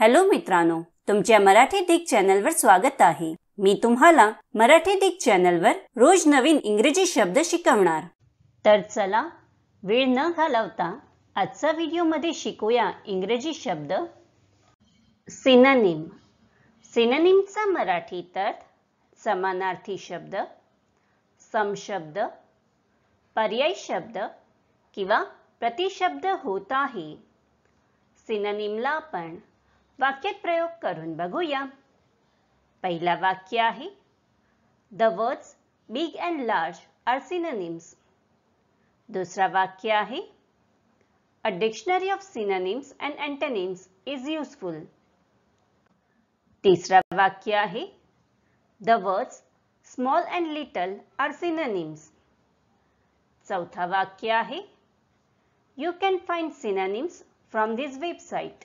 hello मित्रांनो तुमच्या मराठी दिग चॅनलवर स्वागत आहे मी तुम्हाला मराठी दिग चॅनलवर रोज नवीन इंग्रजी शब्द शिकवणार तर चला वेळ न घालवता आजचा व्हिडिओमध्ये शिकूया इंग्रजी शब्द सिननिम सिनानिमचा मराठी अर्थ समानार्थी शब्द समशब्द पर्याय शब्द किंवा प्रतिशब्द होत आहे सिनानिमला आपण वाक्यात प्रयोग करून बघूया पहिला वाक्य आहे the words big and large are synonyms दुसरा वाक्य आहे a dictionary of synonyms and antonyms is useful तिसरा वाक्य आहे the words small and little are synonyms चौथा वाक्य आहे you can find synonyms from this website